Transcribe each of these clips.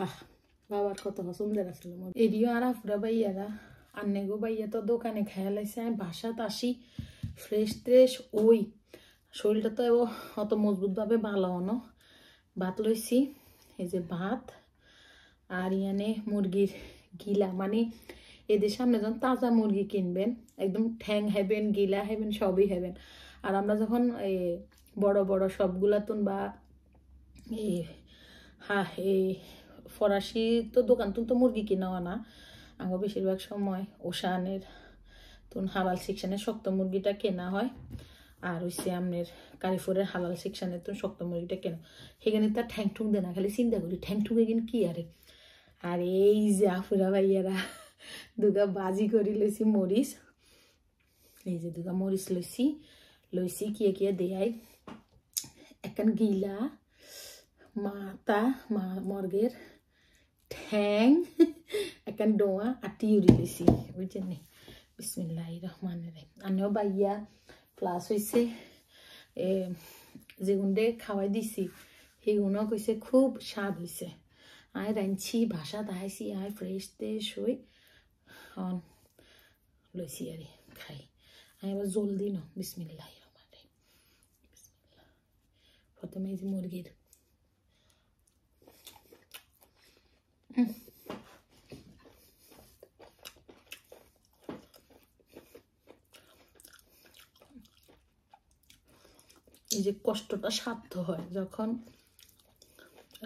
আহ বাবার কত পছন্দের আসলে এদিও আর আফরা ভাইয়ারা আর নেগো বাইয়া তো দোকানে খেয়াল আছে আমি বাসাত আসি ফ্রেশ ট্রেশ ওই শরীরটা তো অত মজবুতভাবে ভালো না ভাত লইছি এই যে ভাত আর ইয়ানে মুরগির গিলা মানে এদের সামনে যখন তাজা মুরগি কিনবেন একদম ঠ্যাং হেবেন গিলা হেবেন সবই হেবেন আর আমরা যখন এ বড় বড় সবগুলাতুন বা হা এই ফরাসি তো দোকান তুল তো মুরগি কিনাও না আঙ্গো বেশিরভাগ সময় ওশানের তুন হালাল সেকশানে শক্ত মুরগিটা কেনা হয় আর হইছে আমনের কারিফোরের হালাল সেকশানে তুমি শক্ত মুরগিটা কেনা সেখানে তার ঠ্যাং ঠুং দেয় না খালি চিন্তা করি ঠ্যাং ঠুং কিন কি আরে আর এই যে আফুরা ভাইয়ারা দুগা বাজি করি লইছি মরিচ এই যে দুগা মরিচ লইছি লইছি কিয়ে কিয়ে দেয়াই একান গিলা মাতা মা মর্গের hang akan doa ati yuri lesi bujen ni bismillahirrahmanirrahim anyo baiya class হয়েছে যেগুনডে খাওয়াই দিছি সেগুনো কৈছে খুব স্বাদ হয়েছে আই রাঁধছি ভাষা তাহাইছি আই ফ্রেশ দেশ হই অন লইছি আর খাই আই আবার জলদি ন বিসমিল্লাহ প্রথমে যে মুরগির এই যে কষ্টটা সাধ্য হয় যখন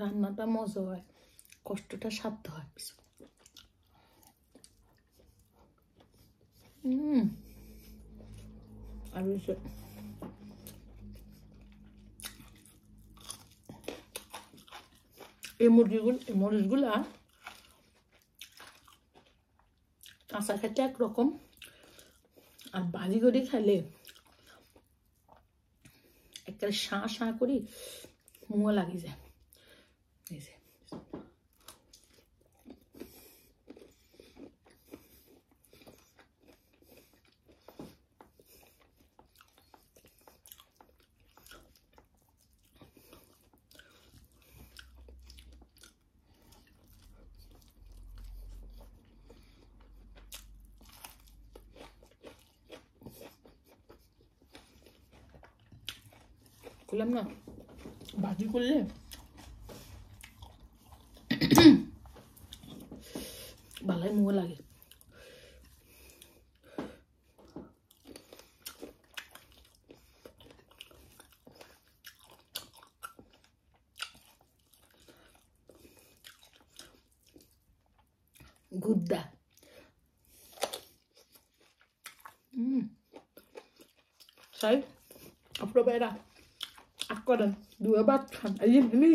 রান্নাটা মজা হয় কষ্টটা সাধ্য হয় হুম আর এই মুরগিগুলো মরিচগুলা কাঁচা খেতে একরকম আর বাজি করে খেলে একটা শাঁ শাঁ করি মুয়া লাগিয়ে যায় এই যে कुलम ना भाजी कुल्ले भलाई मुँह लगे गुद्दा साइड अप्रो बेरा ก็ดูแบบทันอันนี่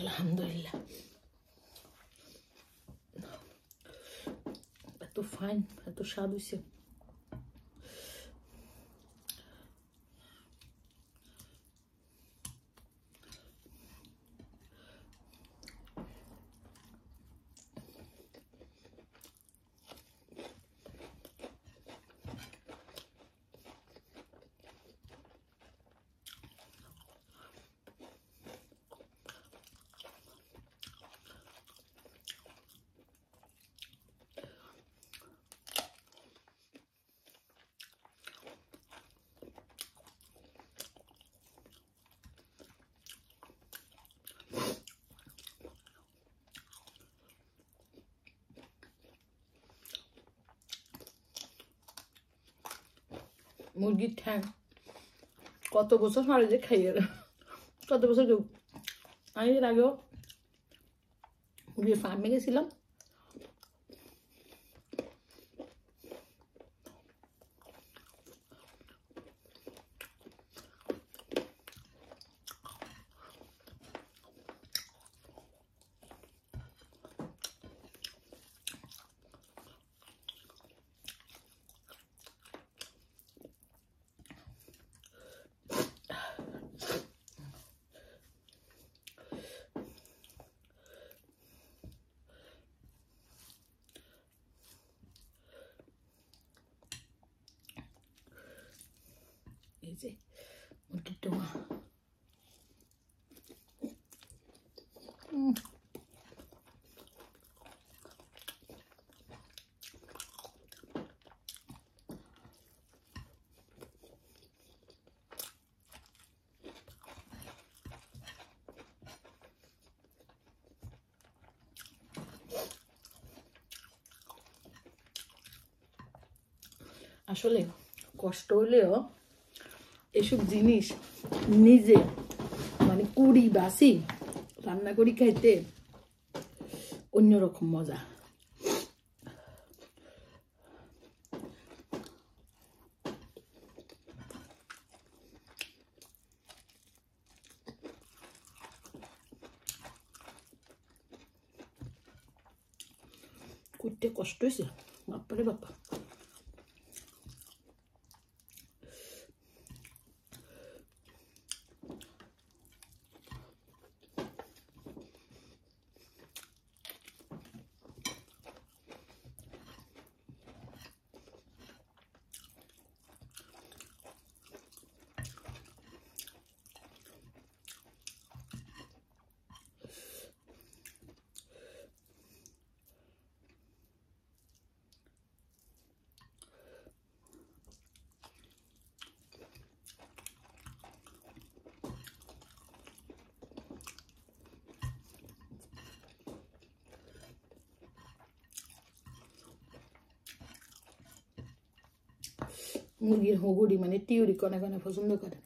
আলহামদুলিল্লাহ এত ফাইন এত স্বাদ হয়েছে মুরগির ঠ্যাং কত বছর মারা যে খাইয়ে কত বছর আমি এর আগেও মুরগির ফার্মে গেছিলাম 이제 오늘 동안 음. আসলে কষ্ট হলেও এসব জিনিস নিজে মানে কুড়ি বাসি রান্না করি খাইতে অন্যরকম মজা করতে কষ্ট হয়েছে বাপ্পারে বাপ্পা মুৰ্গীৰ হুগুড়ি মানে টিউৰি কণে কণে পছন্দ কৰে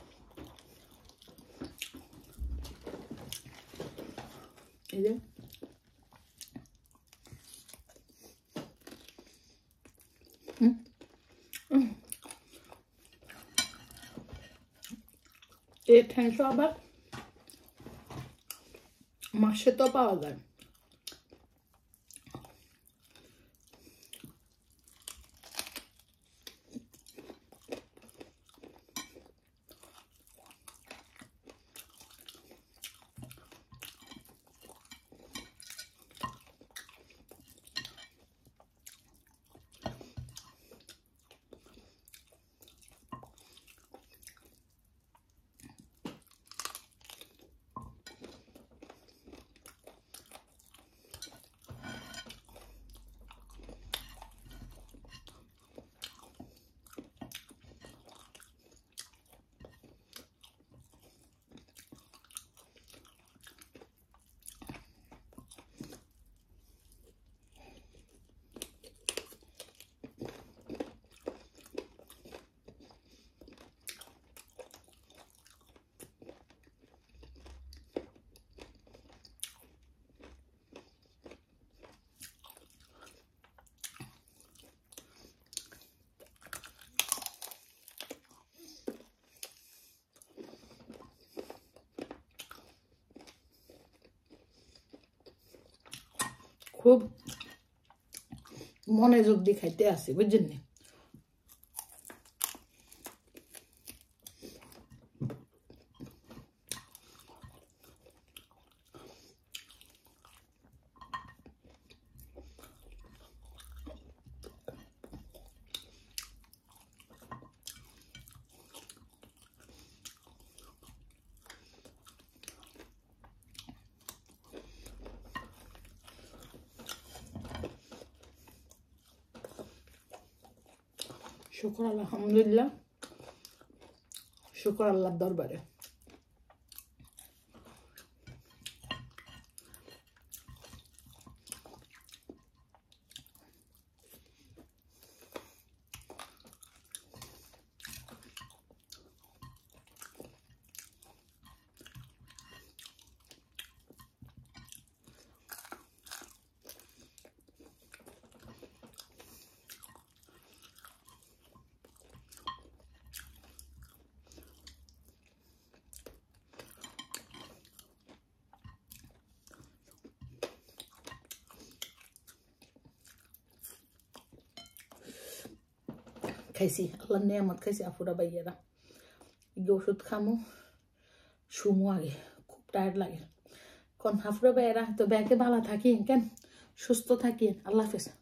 Hı? Hı. E, pensuğa bak. Mahşete খুব মনোযোগ দিয়ে খাইতে আসি বুঝলেন شكرا الحمد لله شكرا لله الضربة دي খাইছি আল্লাহ নিয়ামত খাইছি আফুরা বাইয়েরা গিয়ে ওষুধ খামো শুমো আগে খুব টায়ার্ড লাগে কোন হাফুরা বাইয়েরা তো ব্যাগে ভালো থাকি কেন সুস্থ থাকি আল্লাহ হাফেজ